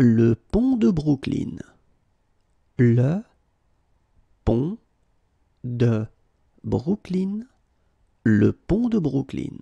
Le pont de Brooklyn. Le pont de Brooklyn. Le pont de Brooklyn.